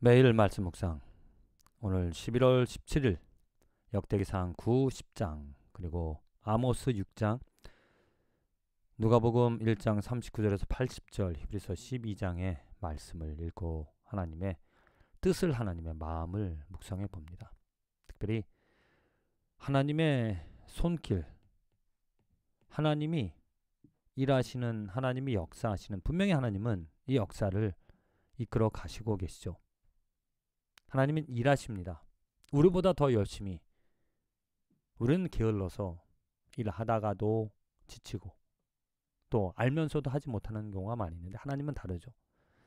매일 말씀 묵상 오늘 11월 17일 역대기상 9, 10장 그리고 아모스 6장 누가복음 1장 39절에서 80절 히브리서 12장의 말씀을 읽고 하나님의 뜻을 하나님의 마음을 묵상해 봅니다. 특별히 하나님의 손길 하나님이 일하시는 하나님이 역사하시는 분명히 하나님은 이 역사를 이끌어 가시고 계시죠. 하나님은 일하십니다. 우리보다 더 열심히. 우리는 게을러서 일하다가도 지치고 또 알면서도 하지 못하는 경우가 많이 있는데 하나님은 다르죠.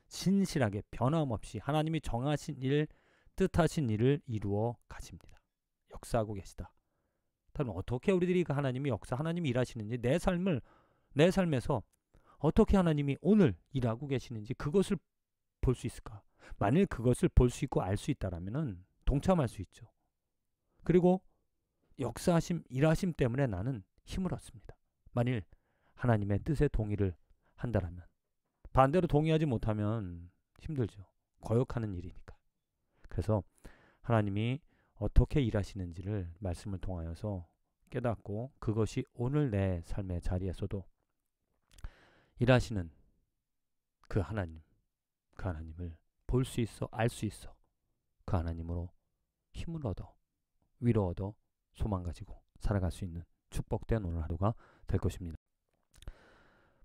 신실하게 변함없이 하나님이 정하신 일, 뜻하신 일을 이루어 가십니다. 역사하고 계시다. 그럼 어떻게 우리들이 그 하나님이 역사, 하나님이 일하시는지 내 삶을 내 삶에서 어떻게 하나님이 오늘 일하고 계시는지 그것을 볼 수 있을까? 만일 그것을 볼 수 있고 알 수 있다라면은 동참할 수 있죠. 그리고 역사하심, 일하심 때문에 나는 힘을 얻습니다. 만일 하나님의 뜻에 동의를 한다라면 반대로 동의하지 못하면 힘들죠. 거역하는 일이니까. 그래서 하나님이 어떻게 일하시는지를 말씀을 통하여서 깨닫고 그것이 오늘 내 삶의 자리에서도 일하시는 그 하나님, 그 하나님을 볼수 있어, 알 수 있어. 그 하나님으로 힘을 얻어, 위로 얻어, 소망 가지고 살아갈 수 있는 축복된 오늘 하루가 될 것입니다.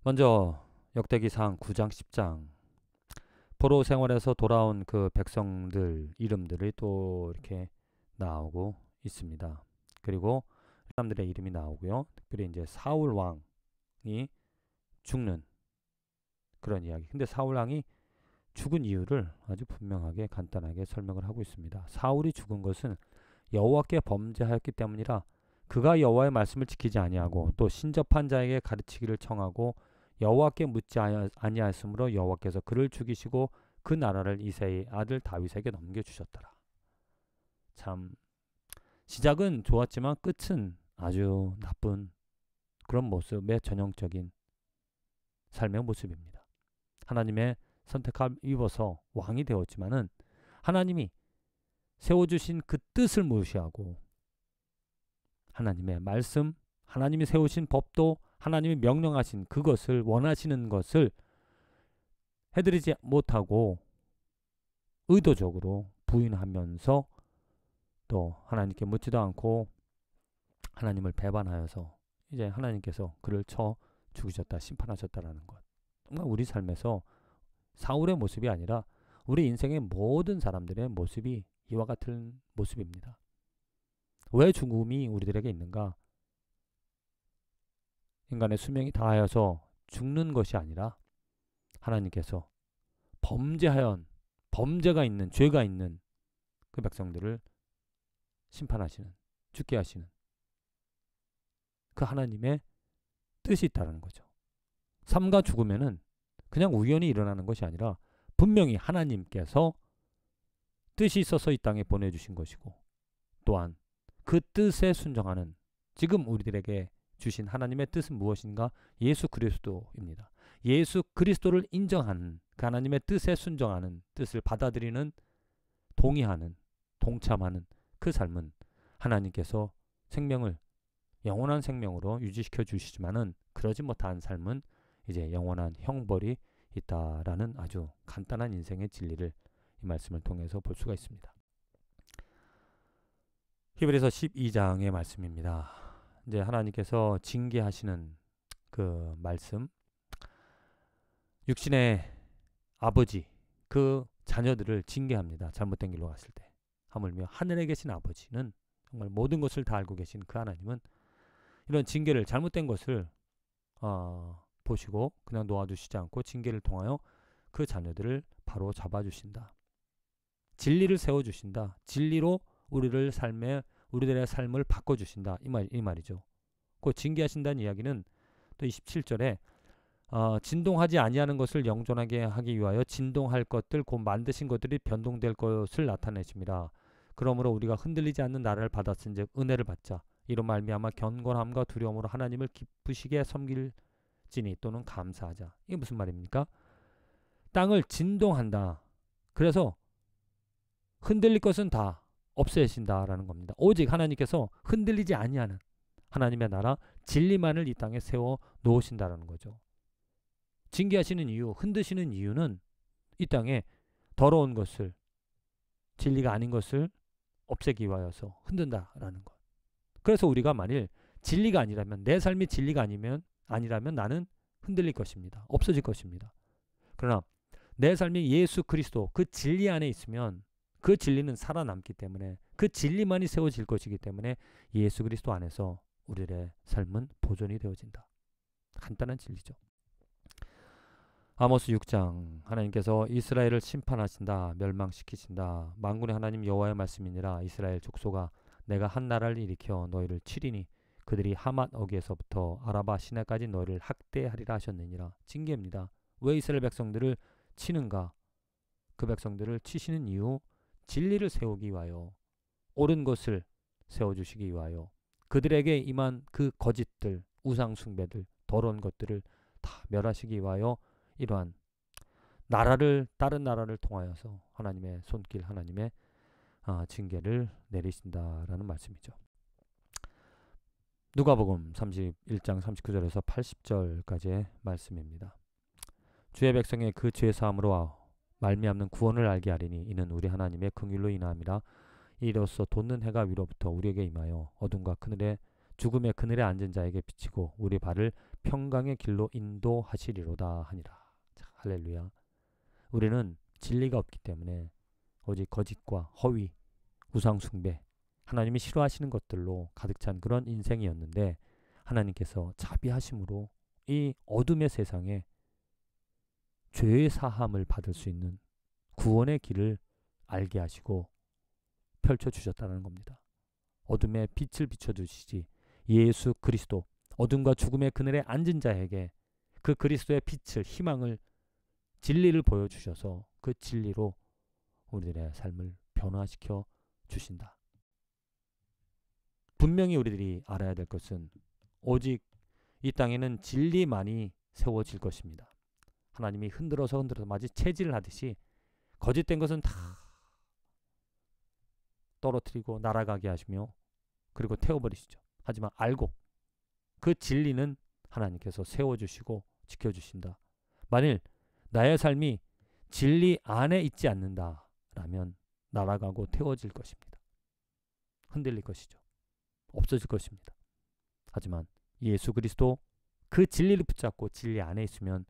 먼저 역대기상 9장 10장 포로 생활에서 돌아온 그 백성들 이름들이 또 이렇게 나오고 있습니다. 그리고 사람들의 이름이 나오고요. 특별히 이제 사울 왕이 죽는 그런 이야기. 근데 사울 왕이 죽은 이유를 아주 분명하게 간단하게 설명을 하고 있습니다. 사울이 죽은 것은 여호와께 범죄하였기 때문이라 그가 여호와의 말씀을 지키지 아니하고 또 신접한 자에게 가르치기를 청하고 여호와께 묻지 아니하였으므로 여호와께서 그를 죽이시고 그 나라를 이세의 아들 다윗에게 넘겨 주셨더라. 참 시작은 좋았지만 끝은 아주 나쁜 그런 모습의 전형적인 삶의 모습입니다. 하나님의 선택함 입어서 왕이 되었지만은 하나님이 세워주신 그 뜻을 무시하고 하나님의 말씀, 하나님이 세우신 법도 하나님이 명령하신 그것을 원하시는 것을 해드리지 못하고 의도적으로 부인하면서 또 하나님께 묻지도 않고 하나님을 배반하여서 이제 하나님께서 그를 쳐죽으셨다 심판하셨다라는 것. 정말 우리 삶에서 사울의 모습이 아니라 우리 인생의 모든 사람들의 모습이 이와 같은 모습입니다. 왜 죽음이 우리들에게 있는가? 인간의 수명이 다하여서 죽는 것이 아니라 하나님께서 범죄하연 범죄가 있는 죄가 있는 그 백성들을 심판하시는 죽게 하시는 그 하나님의 뜻이 있다는 거죠. 삼가 죽으면은 그냥 우연히 일어나는 것이 아니라 분명히 하나님께서 뜻이 있어서 이 땅에 보내주신 것이고 또한 그 뜻에 순정하는 지금 우리들에게 주신 하나님의 뜻은 무엇인가? 예수 그리스도입니다. 예수 그리스도를 인정하는 그 하나님의 뜻에 순종하는 뜻을 받아들이는 동의하는 동참하는 그 삶은 하나님께서 생명을 영원한 생명으로 유지시켜 주시지만은 그러지 못한 삶은 이제 영원한 형벌이 있다라는 아주 간단한 인생의 진리를 이 말씀을 통해서 볼 수가 있습니다. 히브리서 12장의 말씀입니다. 이제 하나님께서 징계하시는 그 말씀 육신의 아버지 그 자녀들을 징계합니다. 잘못된 길로 갔을 때. 하물며 하늘에 계신 아버지는 정말 모든 것을 다 알고 계신 그 하나님은 이런 징계를 잘못된 것을 어, 보시고 그냥 놓아주시지 않고 징계를 통하여 그 자녀들을 바로 잡아주신다. 진리를 세워주신다. 진리로 우리를 삶에 우리들의 삶을 바꿔주신다. 이, 말, 이 말이죠. 그 징계하신다는 이야기는 또 27절에 어, 진동하지 아니하는 것을 영존하게 하기 위하여 진동할 것들 곧 만드신 것들이 변동될 것을 나타내십니다. 그러므로 우리가 흔들리지 않는 나라를 받았은즉 은혜를 받자 이런 말미암아 경건함과 두려움으로 하나님을 기쁘시게 섬길 지니 또는 감사하자. 이게 무슨 말입니까? 땅을 진동한다. 그래서 흔들릴 것은 다 없애신다라는 겁니다. 오직 하나님께서 흔들리지 아니하는 하나님의 나라 진리만을 이 땅에 세워 놓으신다라는 거죠. 징계하시는 이유, 흔드시는 이유는 이 땅에 더러운 것을 진리가 아닌 것을 없애기 위하여서 흔든다라는 것. 그래서 우리가 만일 진리가 아니라면 내 삶이 진리가 아니면 아니라면 나는 흔들릴 것입니다. 없어질 것입니다. 그러나 내 삶이 예수 그리스도 그 진리 안에 있으면 그 진리는 살아남기 때문에 그 진리만이 세워질 것이기 때문에 예수 그리스도 안에서 우리의 들 삶은 보존이 되어진다. 간단한 진리죠. 아모스 6장 하나님께서 이스라엘을 심판하신다 멸망시키신다 만군의 하나님 여호와의 말씀이니라 이스라엘 족속아 내가 한 나라를 일으켜 너희를 치리니 그들이 하맛 어기에서부터 아라바 시내까지 너를 학대하리라 하셨느니라 징계입니다. 왜 이스라엘 백성들을 치는가? 그 백성들을 치시는 이유 진리를 세우기 위하여 옳은 것을 세워주시기 위하여 그들에게 임한 그 거짓들 우상 숭배들 더러운 것들을 다 멸하시기 위하여 이러한 나라를 다른 나라를 통하여서 하나님의 손길 하나님의 아, 징계를 내리신다라는 말씀이죠. 누가복음 31장 39절에서 80절까지의 말씀입니다. 주의 백성의 그죄 사함으로 말미암는 구원을 알게 하리니 이는 우리 하나님의 긍휼로 인함이라 이로써 돋는 해가 위로부터 우리에게 임하여 어둠과 그늘에 죽음의 그늘에 앉은 자에게 비치고 우리 발을 평강의 길로 인도하시리로다 하니라. 자, 할렐루야. 우리는 진리가 없기 때문에 오직 거짓과 허위, 우상 숭배, 하나님이 싫어하시는 것들로 가득 찬 그런 인생이었는데 하나님께서 자비하심으로 이 어둠의 세상에 죄의 사함을 받을 수 있는 구원의 길을 알게 하시고 펼쳐 주셨다는 겁니다. 어둠에 빛을 비춰 주시지 예수 그리스도 어둠과 죽음의 그늘에 앉은 자에게 그 그리스도의 빛을 희망을 진리를 보여 주셔서 그 진리로 우리들의 삶을 변화시켜 주신다. 분명히 우리들이 알아야 될 것은 오직 이 땅에는 진리만이 세워질 것입니다. 하나님이 흔들어서 흔들어서 마치 체질을 하듯이 거짓된 것은 다 떨어뜨리고 날아가게 하시며 그리고 태워버리시죠. 하지만 알고 그 진리는 하나님께서 세워주시고 지켜주신다. 만일 나의 삶이 진리 안에 있지 않는다라면 날아가고 태워질 것입니다. 흔들릴 것이죠. 없어질 것입니다. 하지만 예수 그리스도 그 진리를 붙잡고 진리 안에 있으면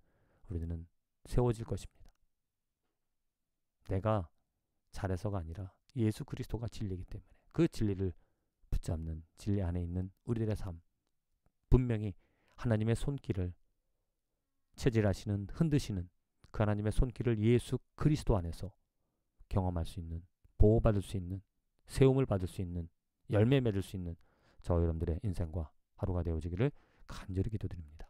우리는 세워질 것입니다. 내가 잘해서가 아니라 예수 그리스도가 진리이기 때문에 그 진리를 붙잡는 진리 안에 있는 우리들의 삶 분명히 하나님의 손길을 체질하시는 흔드시는 그 하나님의 손길을 예수 그리스도 안에서 경험할 수 있는 보호받을 수 있는 세움을 받을 수 있는 열매 맺을 수 있는 저 여러분들의 인생과 하루가 되어지기를 간절히 기도드립니다.